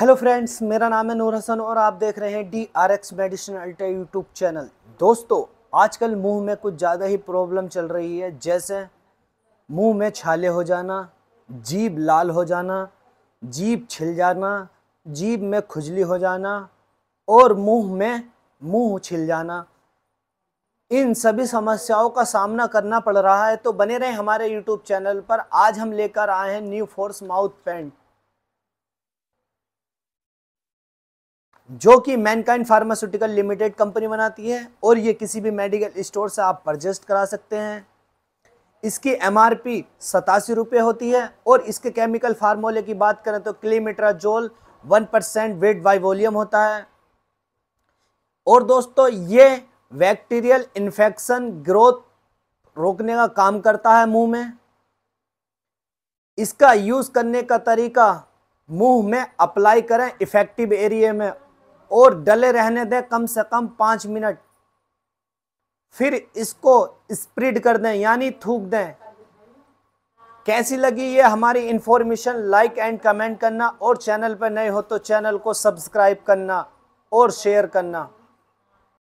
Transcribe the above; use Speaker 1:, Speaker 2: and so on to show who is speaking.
Speaker 1: hello friends मेरा नाम है नूर हसन और आप देख रहे हैं D R X medicine ultra YouTube channel दोस्तों आजकल मुंह में कुछ ज़्यादा ही प्रॉब्लम चल रही है जैसे मुंह में छाले हो जाना जीभ लाल हो जाना जीभ छिल जाना जीभ में खुजली हो जाना और मुंह में मुंह छिल जाना इन सभी समस्याओं का सामना करना पड़ रहा है तो बने रहें हमारे यूट्यूब चैनल पर आज हम लेकर आए हैं न्यू फोर्स माउथ पेंट जो कि मैनकाइंड फार्मास्यूटिकल लिमिटेड कंपनी बनाती है और ये किसी भी मेडिकल स्टोर से आप परजेस्ट करा सकते हैं इसकी एम आर पी सतासी रुपये होती है और इसके केमिकल फार्मूले की बात करें तो जोल one percent weight by volume होता है और दोस्तों ये बैक्टीरियल इन्फेक्शन ग्रोथ रोकने का काम करता है मुंह में इसका यूज़ करने का तरीका मुंह में अप्लाई करें इफेक्टिव एरिया में और डले रहने दें कम से कम पाँच मिनट फिर इसको स्प्रिड कर दें यानी थूक दें कैसी लगी ये हमारी इन्फॉर्मेशन लाइक एंड कमेंट करना और चैनल पर नए हो तो चैनल को सब्सक्राइब करना और शेयर करना